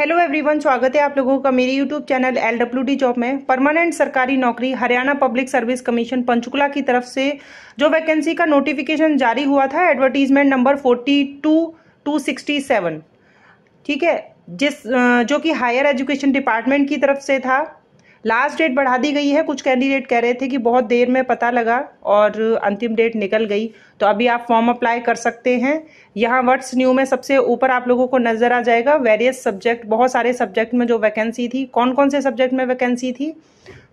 hello everyone स्वागत है आप लोगों का मेरे YouTube channel L W D job में परमानेंट सरकारी नौकरी Haryana public service commission Panchkula की तरफ से जो वैकेंसी का नोटिफिकेशन जारी हुआ था advertisement number forty two two sixty seven ठीक है जिस जो कि हायर एजुकेशन डिपार्टमेंट की तरफ से था लास्ट डेट बढ़ा दी गई है कुछ कैंडिडेट कह रहे थे कि बहुत देर में पता लगा और अंतिम डेट निकल गई तो अभी आप फॉर्म अप्लाई कर सकते हैं यहाँ वर्ड्स न्यू में सबसे ऊपर आप लोगों को नजर आ जाएगा वेरियस सब्जेक्ट बहुत सारे सब्जेक्ट में जो वैकेंसी थी कौन कौन से सब्जेक्ट में वैकेंसी थी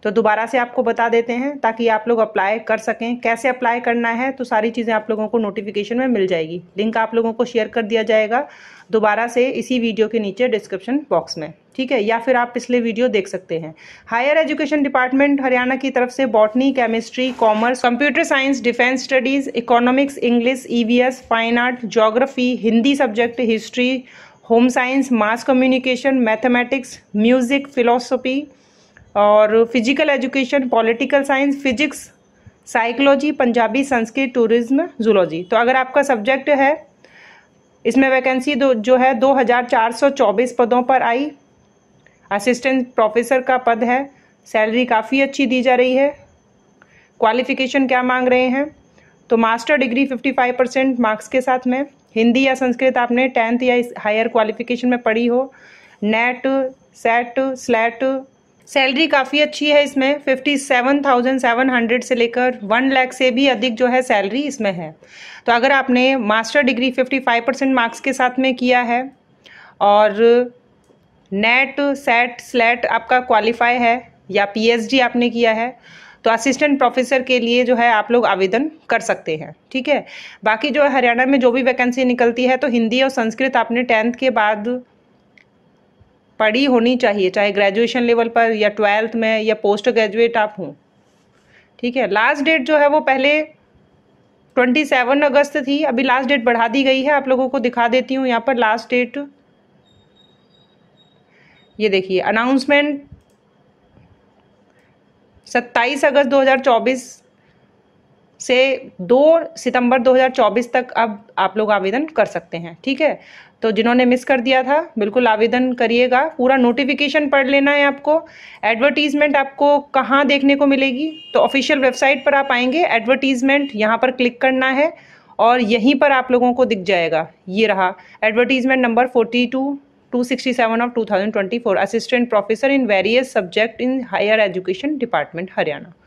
तो दोबारा से आपको बता देते हैं ताकि आप लोग अप्लाई कर सकें कैसे अप्लाई करना है तो सारी चीज़ें आप लोगों को नोटिफिकेशन में मिल जाएगी लिंक आप लोगों को शेयर कर दिया जाएगा दोबारा से इसी वीडियो के नीचे डिस्क्रिप्शन बॉक्स में ठीक है या फिर आप पिछले वीडियो देख सकते हैं हायर एजुकेशन डिपार्टमेंट हरियाणा की तरफ से botany chemistry commerce computer science defence studies economics English E fine art geography Hindi subject history home science mass communication mathematics music philosophy और physical education political science physics psychology Punjabi Sanskrit tourism zoology तो अगर आपका subject है इसमें vacancy दो जो है 2424 पदों पर आई असिस्टेंट प्रोफेसर का पद है सैलरी काफ़ी अच्छी दी जा रही है क्वालिफिकेशन क्या मांग रहे हैं तो मास्टर डिग्री 55 परसेंट मार्क्स के साथ में हिंदी या संस्कृत आपने टेंथ या हायर क्वालिफिकेशन में पढ़ी हो नेट सेट स्लेट सैलरी काफ़ी अच्छी है इसमें fifty seven thousand seven hundred से लेकर वन लैख से भी अधिक जो है सैलरी इसमें है तो अगर आपने master degree fifty five percent marks के साथ में किया है और नेट सेट स्लेट आपका क्वालिफाई है या पीएचडी आपने किया है तो असिस्टेंट प्रोफेसर के लिए जो है आप लोग आवेदन कर सकते हैं ठीक है बाकी जो है हरियाणा में जो भी वैकेंसी निकलती है तो हिंदी और संस्कृत आपने टेंथ के बाद पढ़ी होनी चाहिए चाहे ग्रेजुएशन लेवल पर या ट्वेल्थ में या पोस्ट ग्रेजुएट आप हों ठीक है लास्ट डेट जो है वो पहले ट्वेंटी सेवन अगस्त थी अभी लास्ट डेट बढ़ा दी गई है आप लोगों को दिखा देती हूँ यहाँ पर लास्ट डेट ये देखिए अनाउंसमेंट सत्ताईस अगस्त चौबीस से 2 सितंबर 2024 तक अब आप लोग आवेदन कर सकते हैं ठीक है तो जिन्होंने मिस कर दिया था बिल्कुल आवेदन करिएगा पूरा नोटिफिकेशन पढ़ लेना है आपको एडवर्टीज़मेंट आपको कहाँ देखने को मिलेगी तो ऑफिशियल वेबसाइट पर आप आएंगे एडवर्टीज़मेंट यहाँ पर क्लिक करना है और यहीं पर आप लोगों को दिख जाएगा ये रहा advertisement number forty two sixty seven of two thousand twenty four assistant professor in various subject in higher education department Haryana